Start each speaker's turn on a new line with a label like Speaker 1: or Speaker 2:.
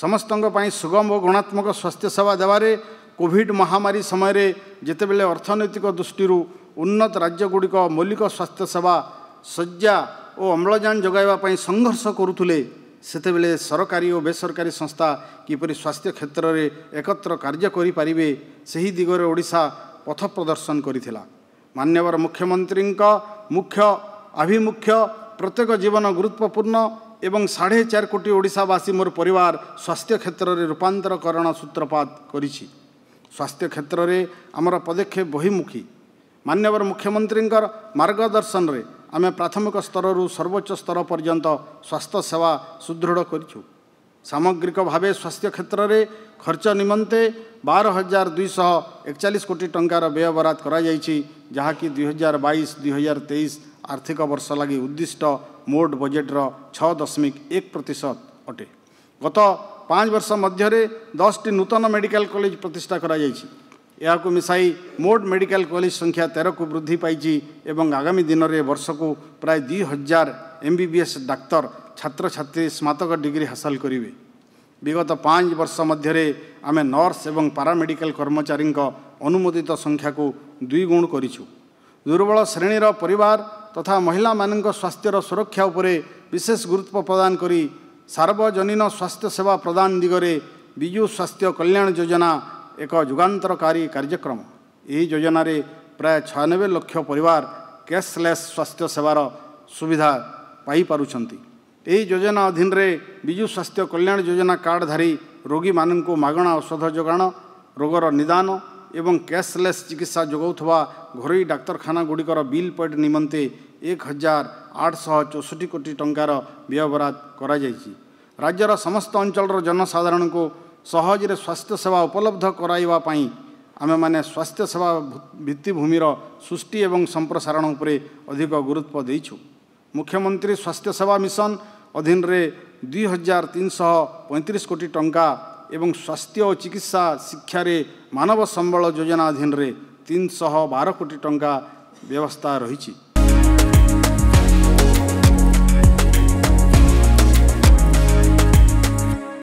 Speaker 1: ସମସ୍ତଙ୍କ ପାଇଁ ସୁଗମ ଓ ଗୁଣାତ୍ମକ ସ୍ୱାସ୍ଥ୍ୟ ସେବା ଦେବାରେ କୋଭିଡ଼ ମହାମାରୀ ସମୟରେ ଯେତେବେଳେ ଅର୍ଥନୈତିକ ଦୃଷ୍ଟିରୁ ଉନ୍ନତ ରାଜ୍ୟଗୁଡ଼ିକ ମୌଳିକ ସ୍ୱାସ୍ଥ୍ୟ ସେବା ଶଯ୍ୟା ଓ ଅମ୍ଳଜାନ ଯୋଗାଇବା ପାଇଁ ସଂଘର୍ଷ କରୁଥିଲେ ସେତେବେଳେ ସରକାରୀ ଓ ବେସରକାରୀ ସଂସ୍ଥା କିପରି ସ୍ୱାସ୍ଥ୍ୟ କ୍ଷେତ୍ରରେ ଏକତ୍ର କାର୍ଯ୍ୟ କରିପାରିବେ ସେହି ଦିଗରେ ଓଡ଼ିଶା ପଥ ପ୍ରଦର୍ଶନ କରିଥିଲା ମାନ୍ୟବର ମୁଖ୍ୟମନ୍ତ୍ରୀଙ୍କ ମୁଖ୍ୟ ଆଭିମୁଖ୍ୟ ପ୍ରତ୍ୟେକ ଜୀବନ ଗୁରୁତ୍ୱପୂର୍ଣ୍ଣ ଏବଂ ସାଢ଼େ ଚାରି କୋଟି ଓଡ଼ିଶାବାସୀ ମୋର ପରିବାର ସ୍ୱାସ୍ଥ୍ୟ କ୍ଷେତ୍ରରେ ରୂପାନ୍ତରକରଣ ସୂତ୍ରପାତ କରିଛି ସ୍ୱାସ୍ଥ୍ୟ କ୍ଷେତ୍ରରେ ଆମର ପଦକ୍ଷେପ ବହିମୁଖୀ ମାନ୍ୟବର ମୁଖ୍ୟମନ୍ତ୍ରୀଙ୍କର ମାର୍ଗଦର୍ଶନରେ ଆମେ ପ୍ରାଥମିକ ସ୍ତରରୁ ସର୍ବୋଚ୍ଚ ସ୍ତର ପର୍ଯ୍ୟନ୍ତ ସ୍ୱାସ୍ଥ୍ୟ ସେବା ସୁଦୃଢ଼ କରିଛୁ ସାମଗ୍ରିକ ଭାବେ ସ୍ୱାସ୍ଥ୍ୟ କ୍ଷେତ୍ରରେ ଖର୍ଚ୍ଚ ନିମନ୍ତେ ବାର ହଜାର ଦୁଇଶହ ଏକଚାଳିଶ କୋଟି ଟଙ୍କାର ବ୍ୟୟ ବରାଦ କରାଯାଇଛି ଯାହାକି ଦୁଇହଜାର ବାଇଶ ଦୁଇହଜାର ତେଇଶ ଆର୍ଥିକ ବର୍ଷ ଲାଗି ଉଦ୍ଦିଷ୍ଟ ମୋଟ ବଜେଟ୍ର ଛଅ ଦଶମିକ ଏକ ପ୍ରତିଶତ ଅଟେ ଗତ ପାଞ୍ଚ ବର୍ଷ ମଧ୍ୟରେ ଦଶଟି ନୂତନ ମେଡ଼ିକାଲ କଲେଜ ପ୍ରତିଷ୍ଠା କରାଯାଇଛି ଏହାକୁ ମିଶାଇ ମୋଟ ମେଡ଼ିକାଲ କଲେଜ ସଂଖ୍ୟା ତେରକୁ ବୃଦ୍ଧି ପାଇଛି ଏବଂ ଆଗାମୀ ଦିନରେ ବର୍ଷକୁ ପ୍ରାୟ ଦୁଇ ହଜାର ଏମ୍ ବି ବି ଏସ୍ ଡାକ୍ତର ଛାତ୍ରଛାତ୍ରୀ ସ୍ନାତକ ଡିଗ୍ରୀ ହାସଲ କରିବେ ବିଗତ ପାଞ୍ଚ ବର୍ଷ ମଧ୍ୟରେ ଆମେ ନର୍ସ ଏବଂ ପାରାମେଡ଼ିକାଲ କର୍ମଚାରୀଙ୍କ ଅନୁମୋଦିତ ସଂଖ୍ୟାକୁ ଦୁଇଗୁଣ କରିଛୁ ଦୁର୍ବଳ ଶ୍ରେଣୀର ପରିବାର ତଥା ମହିଳାମାନଙ୍କ ସ୍ୱାସ୍ଥ୍ୟର ସୁରକ୍ଷା ଉପରେ ବିଶେଷ ଗୁରୁତ୍ୱ ପ୍ରଦାନ କରି ସାର୍ବଜନୀନ ସ୍ୱାସ୍ଥ୍ୟ ସେବା ପ୍ରଦାନ ଦିଗରେ ବିଜୁ ସ୍ୱାସ୍ଥ୍ୟ କଲ୍ୟାଣ ଯୋଜନା ଏକ ଯୁଗାନ୍ତରକାରୀ କାର୍ଯ୍ୟକ୍ରମ ଏହି ଯୋଜନାରେ ପ୍ରାୟ ଛୟାନବେ ଲକ୍ଷ ପରିବାର କ୍ୟାସଲେସ୍ ସ୍ୱାସ୍ଥ୍ୟ ସେବାର ସୁବିଧା ପାଇପାରୁଛନ୍ତି ଏହି ଯୋଜନା ଅଧୀନରେ ବିଜୁ ସ୍ୱାସ୍ଥ୍ୟ କଲ୍ୟାଣ ଯୋଜନା କାର୍ଡ଼ ଧାରି ରୋଗୀମାନଙ୍କୁ ମାଗଣା ଔଷଧ ଯୋଗାଣ ରୋଗର ନିଦାନ ଏବଂ କ୍ୟାସଲେସ୍ ଚିକିତ୍ସା ଯୋଗାଉଥିବା ଘରୋଇ ଡାକ୍ତରଖାନାଗୁଡ଼ିକର ବିଲ୍ ପଏଣ୍ଟ ନିମନ୍ତେ ଏକ ହଜାର ଆଠଶହ ଚଉଷଠି କୋଟି ଟଙ୍କାର ବ୍ୟୟବରାଦ କରାଯାଇଛି ରାଜ୍ୟର ସମସ୍ତ ଅଞ୍ଚଳର ଜନସାଧାରଣଙ୍କୁ ସହଜରେ ସ୍ୱାସ୍ଥ୍ୟ ସେବା ଉପଲବ୍ଧ କରାଇବା ପାଇଁ ଆମେମାନେ ସ୍ୱାସ୍ଥ୍ୟ ସେବା ଭିତ୍ତିଭୂମିର ସୃଷ୍ଟି ଏବଂ ସମ୍ପ୍ରସାରଣ ଉପରେ ଅଧିକ ଗୁରୁତ୍ୱ ଦେଇଛୁ ମୁଖ୍ୟମନ୍ତ୍ରୀ ସ୍ୱାସ୍ଥ୍ୟ ସେବା ମିଶନ ଅଧୀନରେ ଦୁଇ ହଜାର ତିନିଶହ ପଇଁତିରିଶ କୋଟି ଟଙ୍କା ଏବଂ ସ୍ୱାସ୍ଥ୍ୟ ଓ ଚିକିତ୍ସା ଶିକ୍ଷାରେ ମାନବ ସମ୍ବଳ ଯୋଜନା ଅଧୀନରେ ତିନିଶହ ବାର କୋଟି ଟଙ୍କା ବ୍ୟବସ୍ଥା ରହିଛି